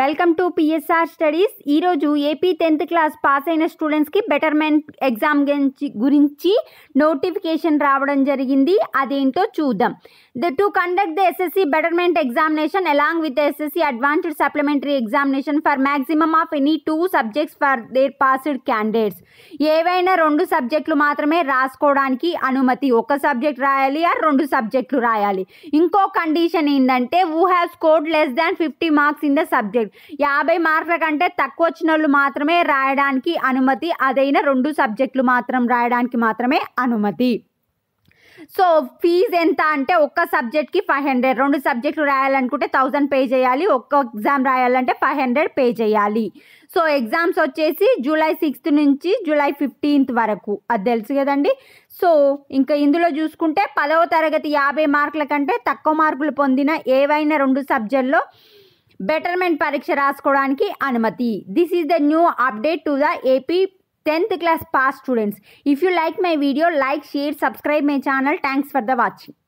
welcome to PSR studies ఈరోజు AP tenth class pass అయిన స్టూడెంట్స్కి బెటర్మెంట్ ఎగ్జామ్ గురించి నోటిఫికేషన్ రావడం జరిగింది అదేంటో చూద్దాం the to conduct the SSC betterment examination along with SSC advanced supplementary examination for maximum of any two subjects for their passed candidates ఏవైనా రెండు సబ్జెక్టులు మాత్రమే రాసుకోవడానికి అనుమతి ఒక సబ్జెక్ట్ రాయాలి ఆ రెండు సబ్జెక్టులు రాయాలి ఇంకో కండిషన్ ఏంటంటే who have scored less than fifty marks in the subject subject యాభై మార్కుల కంటే తక్కువ వచ్చిన వాళ్ళు మాత్రమే రాయడానికి అనుమతి అదైన రెండు సబ్జెక్టులు మాత్రం రాయడానికి మాత్రమే అనుమతి సో ఫీజు ఎంత అంటే ఒక్క సబ్జెక్ట్కి ఫైవ్ హండ్రెడ్ రెండు సబ్జెక్టులు రాయాలనుకుంటే థౌజండ్ పే చేయాలి ఒక్క ఎగ్జామ్ రాయాలంటే ఫైవ్ హండ్రెడ్ పే చేయాలి సో ఎగ్జామ్స్ వచ్చేసి జూలై సిక్స్త్ నుంచి జూలై ఫిఫ్టీన్త్ వరకు అది తెలుసు కదండి సో ఇంకా ఇందులో చూసుకుంటే పదవ తరగతి యాభై మార్కుల కంటే తక్కువ మార్కులు పొందిన ఏవైనా రెండు సబ్జెక్టులో బెటర్మెంట్ పరీక్ష రాసుకోవడానికి అనుమతి this is the new update to the AP tenth class pass students if you like my video like share subscribe my channel thanks for the watching